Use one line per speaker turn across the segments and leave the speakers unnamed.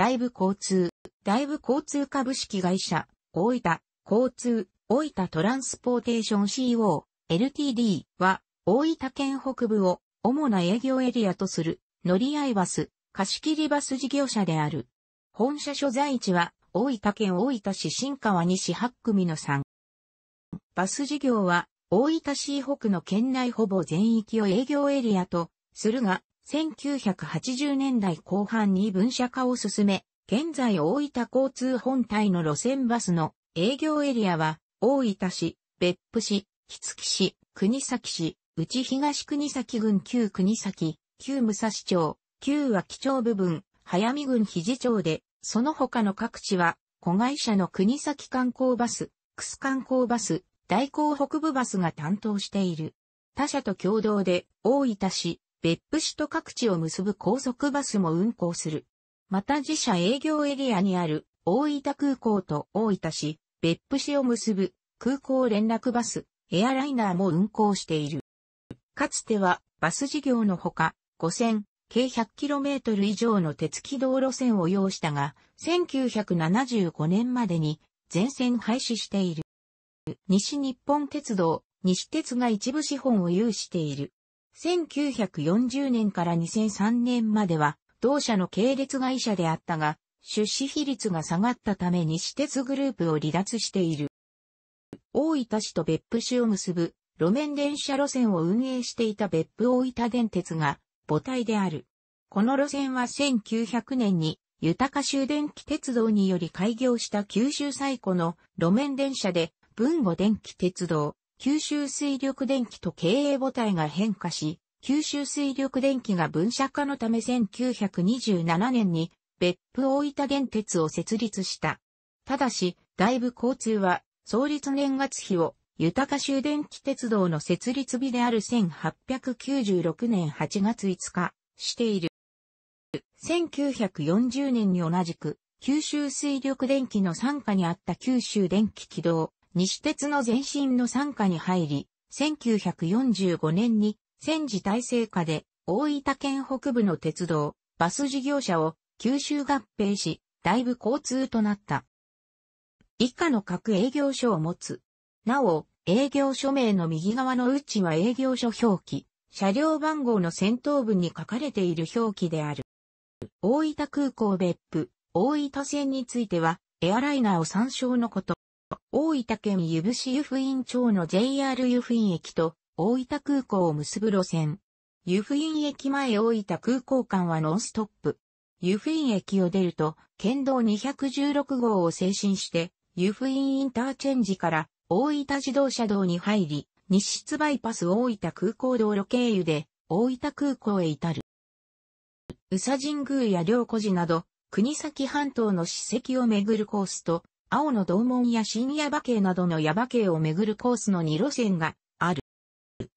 ライブ交通、ライブ交通株式会社、大分、交通、大分トランスポーテーション CO、LTD は、大分県北部を主な営業エリアとする、乗り合いバス、貸切バス事業者である。本社所在地は、大分県大分市新川西8組の3。バス事業は、大分市北の県内ほぼ全域を営業エリアとするが、1980年代後半に分社化を進め、現在大分交通本体の路線バスの営業エリアは、大分市、別府市、日月市、国崎市、内東国崎郡旧国崎、旧武蔵町、旧脇町部分、早見郡肘町で、その他の各地は、子会社の国崎観光バス、ス観光バス、大港北部バスが担当している。他社と共同で、大分市、別府市と各地を結ぶ高速バスも運行する。また自社営業エリアにある大分空港と大分市、別府市を結ぶ空港連絡バス、エアライナーも運行している。かつてはバス事業のほか、5000、計1 0 0トル以上の鉄軌道路線を要したが、1975年までに全線廃止している。西日本鉄道、西鉄が一部資本を有している。1940年から2003年までは、同社の系列会社であったが、出資比率が下がったため西鉄グループを離脱している。大分市と別府市を結ぶ路面電車路線を運営していた別府大分電鉄が母体である。この路線は1900年に豊州電気鉄道により開業した九州最古の路面電車で、文後電気鉄道、九州水力電気と経営母体が変化し、九州水力電気が分社化のため1927年に別府大分電鉄を設立した。ただし、外部交通は創立年月日を豊か州電気鉄道の設立日である1896年8月5日している。1940年に同じく九州水力電気の参加にあった九州電気軌道西鉄の前身の参加に入り、1945年に戦時体制下で大分県北部の鉄道、バス事業者を九州合併し、大部交通となった。以下の各営業所を持つ。なお、営業所名の右側の内は営業所表記、車両番号の先頭部に書かれている表記である。大分空港別府、大分線については、エアライナーを参照のこと。大分県湯布市湯布院町の JR 湯布院駅と大分空港を結ぶ路線。湯布院駅前大分空港間はノンストップ。湯布院駅を出ると、県道216号を精進して、湯布院インターチェンジから大分自動車道に入り、西室バイパス大分空港道路経由で大分空港へ至る。宇佐神宮や良古寺など、国崎半島の史跡を巡るコースと、青の道門や新ヤ馬系などのヤ馬系を巡るコースの2路線がある。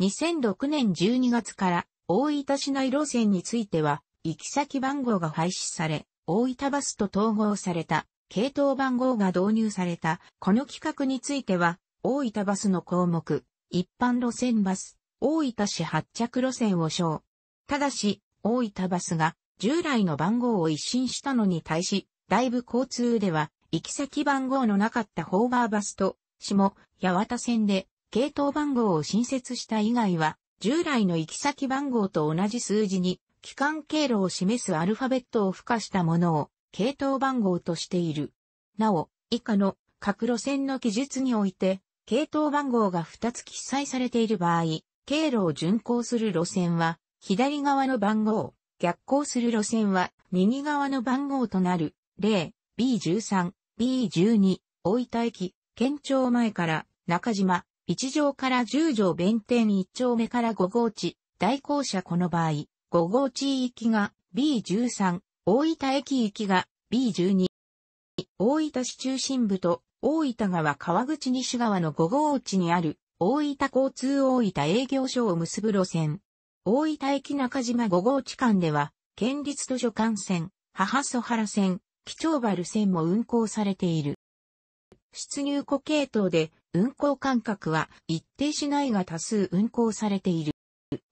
2006年12月から大分市内路線については、行き先番号が廃止され、大分バスと統合された、系統番号が導入された、この企画については、大分バスの項目、一般路線バス、大分市発着路線を称。ただし、大分バスが従来の番号を一新したのに対し、ライ交通では行き先番号のなかったホーバーバスと、下、八幡線で、系統番号を新設した以外は、従来の行き先番号と同じ数字に、機関経路を示すアルファベットを付加したものを、系統番号としている。なお、以下の各路線の記述において、系統番号が2つ記載されている場合、経路を巡行する路線は、左側の番号、逆行する路線は、右側の番号となる、例、B13、B12、大分駅、県庁前から中島、1条から10条弁天1丁目から5号地、代行者この場合、5号地行きが B13、大分駅行きが B12。大分市中心部と大分川川口西側の5号地にある大分交通大分営業所を結ぶ路線。大分駅中島5号地間では、県立図書館線、母曽原線、基調バル線も運行されている。出入庫系統で運行間隔は一定しないが多数運行されている。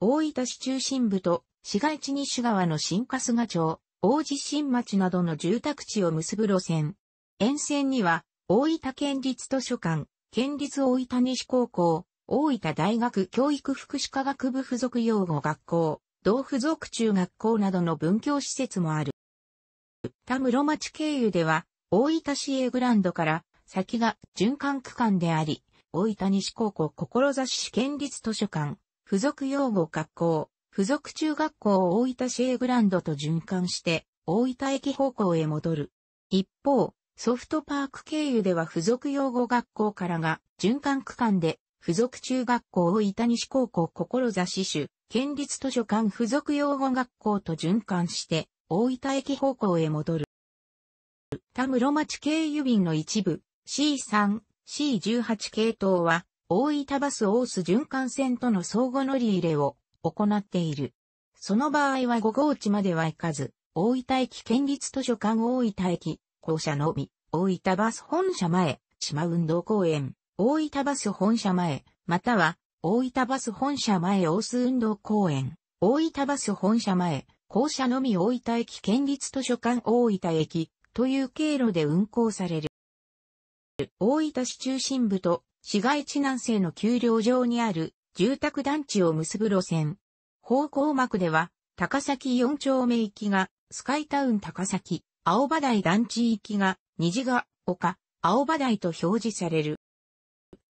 大分市中心部と市街地西側の新春日町、大地新町などの住宅地を結ぶ路線。沿線には大分県立図書館、県立大分西高校、大分大学教育福祉科学部附属養護学校、同附属中学校などの文教施設もある。田室町経由では、大分市営グランドから先が循環区間であり、大分西高校志市県立図書館、附属養護学校、附属中学校大分市営グランドと循環して、大分駅方向へ戻る。一方、ソフトパーク経由では附属養護学校からが循環区間で、附属中学校大分西高校志市、県立図書館附属養護学校と循環して、大分駅方向へ戻る。田室町経由便の一部、C3、C18 系統は、大分バスオース循環線との相互乗り入れを行っている。その場合は5号地までは行かず、大分駅県立図書館大分駅、校舎のみ、大分バス本社前、島運動公園、大分バス本社前、または、大分バス本社前大須運動公園、大分バス本社前、校舎のみ大分駅県立図書館大分駅という経路で運行される。大分市中心部と市街地南西の丘陵上にある住宅団地を結ぶ路線。方向幕では高崎4丁目行きがスカイタウン高崎、青葉台団地行きが虹ヶ丘、青葉台と表示される。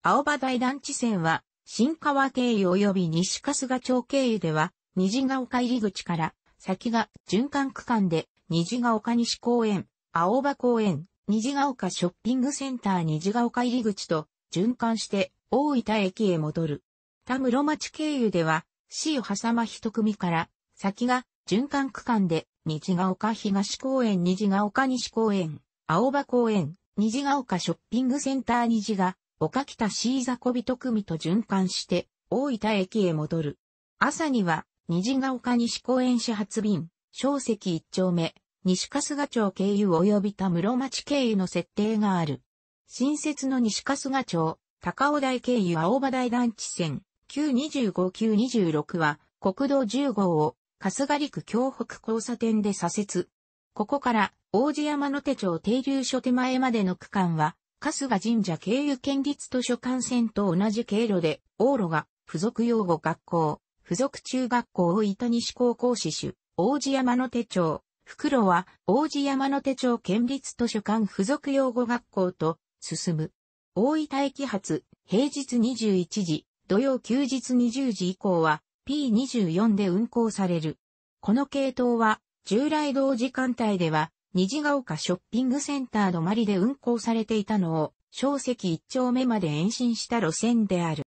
青葉台団地線は新川経由及び西春日町経由では虹ヶ丘入り口から先が循環区間で、虹ヶ丘西公園、青葉公園、虹ヶ丘ショッピングセンター虹ヶ丘入り口と循環して大分駅へ戻る。田室町経由では、市を挟ま一組から、先が循環区間で、虹ヶ丘東公園、虹ヶ丘西公園、青葉公園、虹ヶ丘ショッピングセンター虹が、丘北シーザ小人組と循環して、大分駅へ戻る。朝には、虹ヶ丘西公園始発便、小石一丁目、西春日町経由及び田室町経由の設定がある。新設の西春日町、高尾台経由青葉台団地線、925-926は、国道10号を、春日陸京北交差点で左折。ここから、王子山の手町停留所手前までの区間は、春日神社経由県立図書館線と同じ経路で、往路が、付属用語学校、付属中学校大糸西高校支主、王子山の手帳、袋は王子山の手帳県立図書館付属養護学校と進む。大分駅発、平日21時、土曜休日20時以降は P24 で運行される。この系統は従来同時間帯では虹ヶ丘ショッピングセンター止まりで運行されていたのを小石一丁目まで延伸した路線である。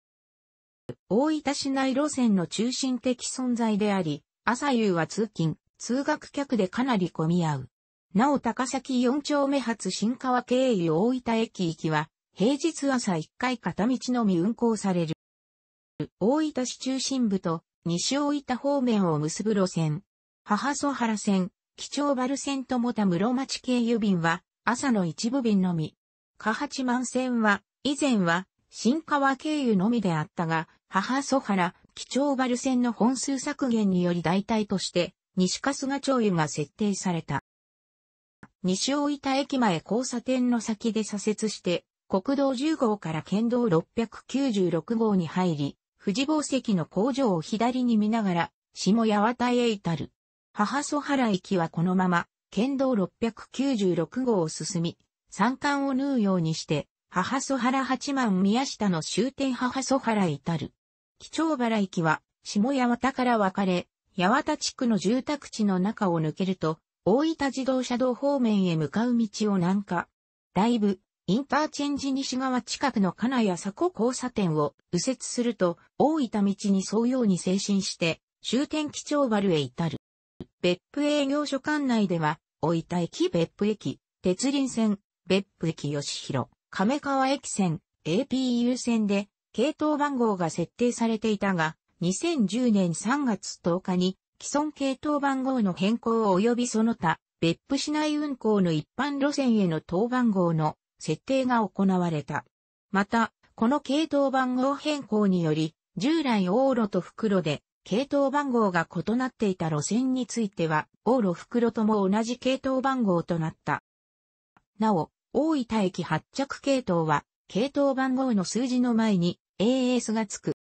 大分市内路線の中心的存在であり、朝夕は通勤、通学客でかなり混み合う。なお高崎4丁目発新川経由大分駅行きは、平日朝1回片道のみ運行される。大分市中心部と西大分方面を結ぶ路線。母蘇原線、基調丸線ともた室町経由便は朝の一部便のみ。下八万線は以前は新川経由のみであったが、母祖原、貴重バル線の本数削減により代替として、西春日町湯が設定された。西大分駅前交差点の先で左折して、国道10号から県道696号に入り、富士宝石の工場を左に見ながら、下八幡へ至る。母祖原駅はこのまま、県道696号を進み、山間を縫うようにして、母祖原八幡宮下の終点母祖原至る。貴重原駅は、下八幡から分かれ、八幡地区の住宅地の中を抜けると、大分自動車道方面へ向かう道を南下。だいぶ、インターチェンジ西側近くの金谷佐古交差点を右折すると、大分道に沿うように精神して、終点基調原へ至る。別府営業所管内では、大分駅別府駅、鉄林線、別府駅吉広、亀川駅線 APU 線で系統番号が設定されていたが、2010年3月10日に既存系統番号の変更及びその他、別府市内運行の一般路線への当番号の設定が行われた。また、この系統番号変更により、従来往路と袋で系統番号が異なっていた路線については、往路袋とも同じ系統番号となった。なお、大分駅発着系統は、系統番号の数字の前に AS がつく。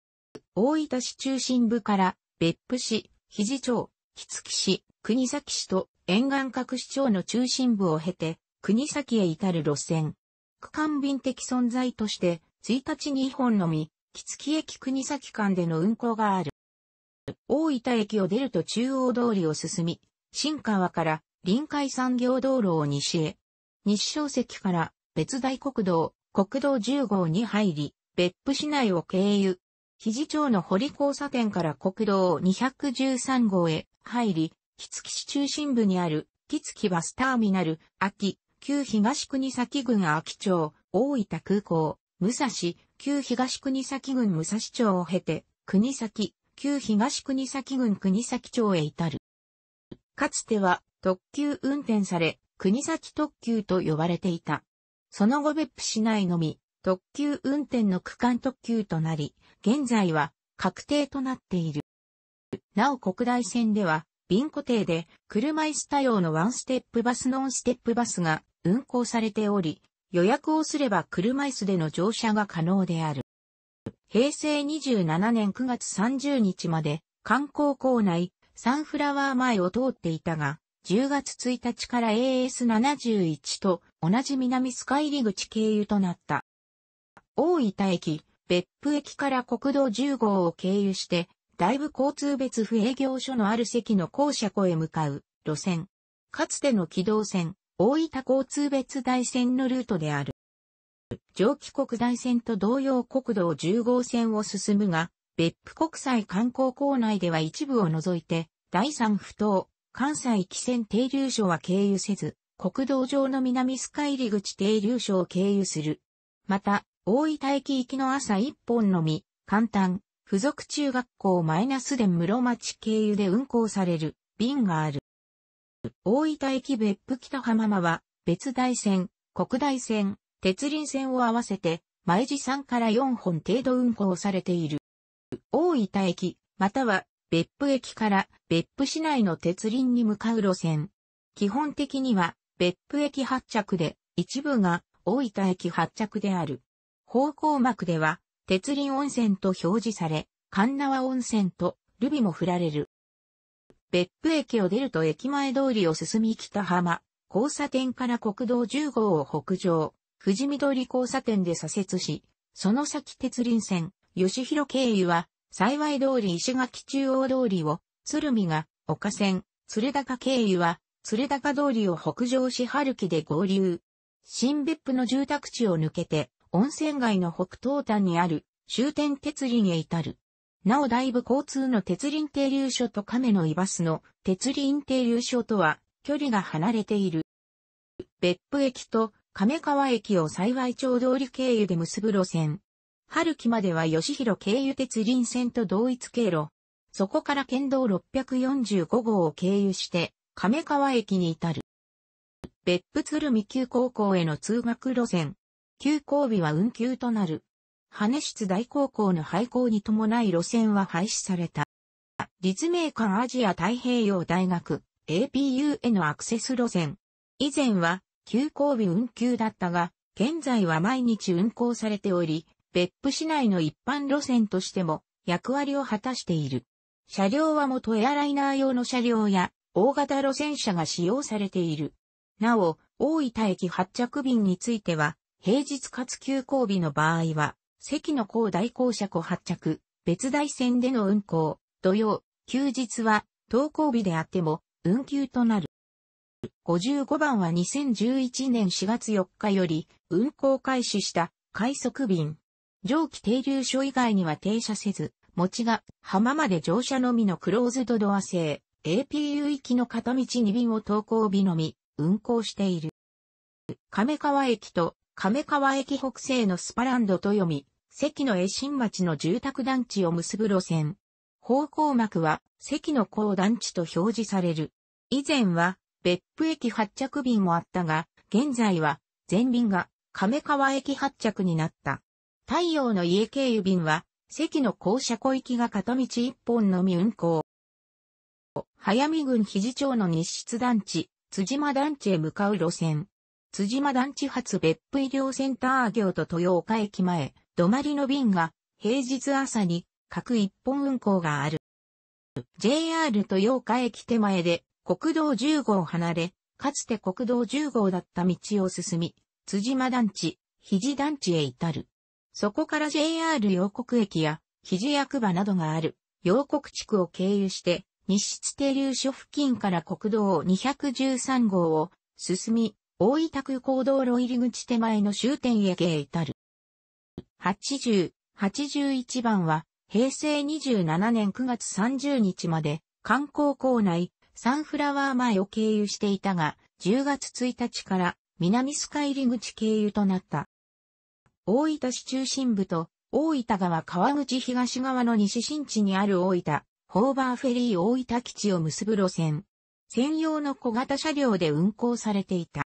大分市中心部から別府市、肘町、木月市、国崎市と沿岸各市町の中心部を経て、国崎へ至る路線。区間便的存在として、1日に1本のみ、木月駅国崎間での運行がある。大分駅を出ると中央通りを進み、新川から臨海産業道路を西へ、日照石から別大国道、国道10号に入り、別府市内を経由。肘町の堀交差点から国道213号へ入り、木月市中心部にある木月バスターミナル、秋、旧東国崎郡秋町、大分空港、武蔵、旧東国崎郡武蔵町を経て、国崎、旧東国崎郡国崎町へ至る。かつては特急運転され、国崎特急と呼ばれていた。その後別府市内のみ、特急運転の区間特急となり、現在は確定となっている。なお国大線では、便固定で車椅子対応のワンステップバスノンステップバスが運行されており、予約をすれば車椅子での乗車が可能である。平成27年9月30日まで観光校内サンフラワー前を通っていたが、10月1日から AS71 と同じ南スカイ入口経由となった。大分駅、別府駅から国道10号を経由して、大部交通別不営業所のある席の校舎湖へ向かう路線。かつての軌動線、大分交通別大線のルートである。上記国大線と同様国道10号線を進むが、別府国際観光港内では一部を除いて、第三不等、関西汽船停留所は経由せず、国道上の南カイ入口停留所を経由する。また、大分駅行きの朝一本のみ、簡単、付属中学校マイナスで室町経由で運行される便がある。大分駅別府北浜間は、別大線、国大線、鉄輪線を合わせて、毎時3から4本程度運行されている。大分駅、または別府駅から別府市内の鉄輪に向かう路線。基本的には別府駅発着で、一部が大分駅発着である。方向幕では、鉄輪温泉と表示され、神縄温泉とルビも振られる。別府駅を出ると駅前通りを進み北浜、交差点から国道10号を北上、富士緑交差点で左折し、その先鉄輪線、吉広経由は幸い通り石垣中央通りを、鶴見が、丘線、鶴高経由は、鶴高通りを北上し春樹で合流。新別府の住宅地を抜けて、温泉街の北東端にある終点鉄輪へ至る。なおだいぶ交通の鉄輪停留所と亀のイバスの鉄輪停留所とは距離が離れている。別府駅と亀川駅を幸町通り経由で結ぶ路線。春木までは吉弘経由鉄輪線と同一経路。そこから県道645号を経由して、亀川駅に至る。別府鶴見急高校への通学路線。休校日は運休となる。羽室大高校の廃校に伴い路線は廃止された。立命館アジア太平洋大学 APU へのアクセス路線。以前は休校日運休だったが、現在は毎日運行されており、別府市内の一般路線としても役割を果たしている。車両は元エアライナー用の車両や大型路線車が使用されている。なお、大分駅発着便については、平日かつ休校日の場合は、席の高代行車庫発着、別台線での運行、土曜、休日は、登校日であっても、運休となる。55番は2011年4月4日より、運行開始した、快速便。蒸気停留所以外には停車せず、持ちが浜まで乗車のみのクローズドドア製 APU 行きの片道2便を登校日のみ運行している。亀川駅と亀川駅北西のスパランドと読み、関の江新町の住宅団地を結ぶ路線。方向幕は関の高団地と表示される。以前は別府駅発着便もあったが、現在は全便が亀川駅発着になった。太陽の家経由便は、関の校舎小域が片道一本のみ運行。早見郡肘町の日出団地、辻間団地へ向かう路線。辻間団地発別府医療センター業と豊岡駅前、泊まりの便が、平日朝に、各一本運行がある。JR 豊岡駅手前で、国道10号離れ、かつて国道10号だった道を進み、辻間団地、肘団地へ至る。そこから JR 洋国駅や、肘役場などがある、洋国地区を経由して、日室停留所付近から国道213号を進み、大分空港道路入り口手前の終点駅へ至る。80、81番は、平成27年9月30日まで、観光構内、サンフラワー前を経由していたが、10月1日から南スカ入り口経由となった。大分市中心部と、大分川川口東側の西新地にある大分、ホーバーフェリー大分基地を結ぶ路線。専用の小型車両で運行されていた。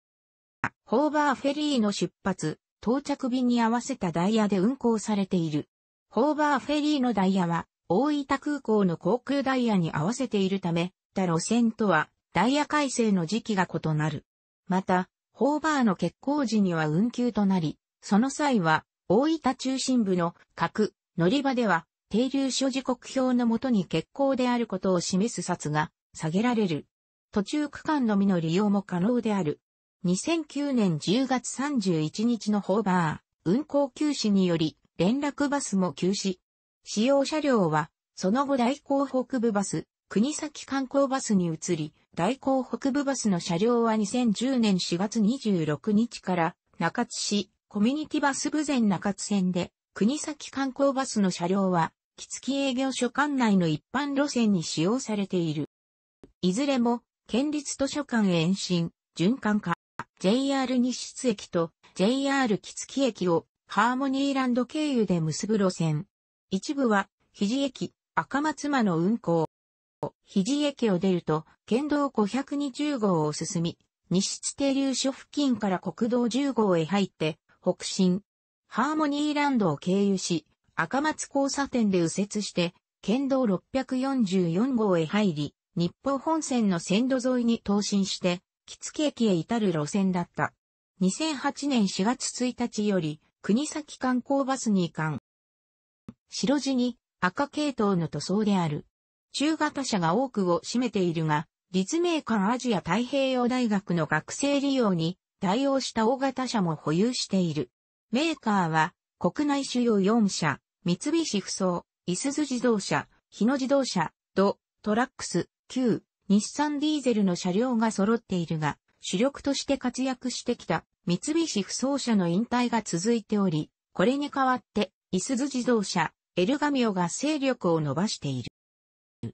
ホーバーフェリーの出発、到着便に合わせたダイヤで運行されている。ホーバーフェリーのダイヤは、大分空港の航空ダイヤに合わせているため、他路線とはダイヤ改正の時期が異なる。また、ホーバーの欠航時には運休となり、その際は、大分中心部の各乗り場では、停留所時刻表のもとに欠航であることを示す札が下げられる。途中区間のみの利用も可能である。2009年10月31日のホーバー、運行休止により、連絡バスも休止。使用車両は、その後大港北部バス、国崎観光バスに移り、大港北部バスの車両は2010年4月26日から中津市、コミュニティバス部前中津線で、国崎観光バスの車両は、木月営業所管内の一般路線に使用されている。いずれも、県立図書館延伸、循環化、JR 西津駅と JR 木月駅をハーモニーランド経由で結ぶ路線。一部は、肘駅、赤松間の運行。肘駅を出ると、県道520号を進み、西津停留所付近から国道10号へ入って、北進、ハーモニーランドを経由し、赤松交差点で右折して、県道644号へ入り、日報本線の線路沿いに投進して、木月駅へ至る路線だった。2008年4月1日より、国崎観光バスに移管。白地に赤系統の塗装である。中型車が多くを占めているが、立命館アジア太平洋大学の学生利用に対応した大型車も保有している。メーカーは、国内主要4社、三菱不走、いすゞ自動車、日野自動車、ド、トラックス、旧、日産ディーゼルの車両が揃っているが、主力として活躍してきた三菱不走車の引退が続いており、これに代わって、いすゞ自動車、エルガミオが勢力を伸ばしている。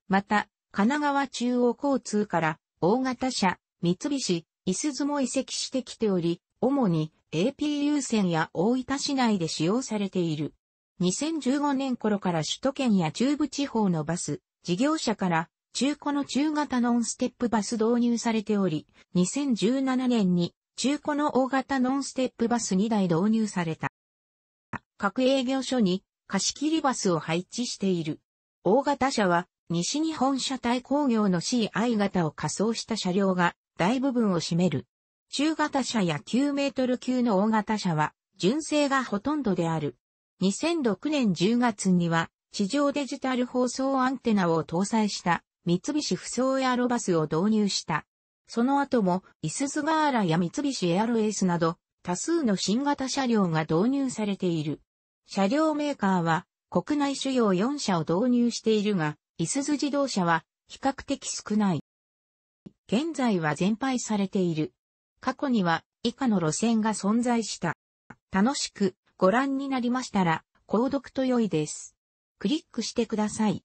また、神奈川中央交通から、大型車、三菱、椅子図も移籍してきており、主に APU 線や大分市内で使用されている。2015年頃から首都圏や中部地方のバス、事業者から中古の中型ノンステップバス導入されており、2017年に中古の大型ノンステップバス2台導入された。各営業所に貸し切りバスを配置している。大型車は西日本車体工業の CI 型を仮装した車両が大部分を占める。中型車や9メートル級の大型車は、純正がほとんどである。2006年10月には、地上デジタル放送アンテナを搭載した三菱不走エアロバスを導入した。その後も、イスズガーラや三菱エアロエースなど、多数の新型車両が導入されている。車両メーカーは、国内主要4社を導入しているが、イスズ自動車は比較的少ない。現在は全廃されている。過去には以下の路線が存在した。楽しくご覧になりましたら、購読と良いです。クリックしてください。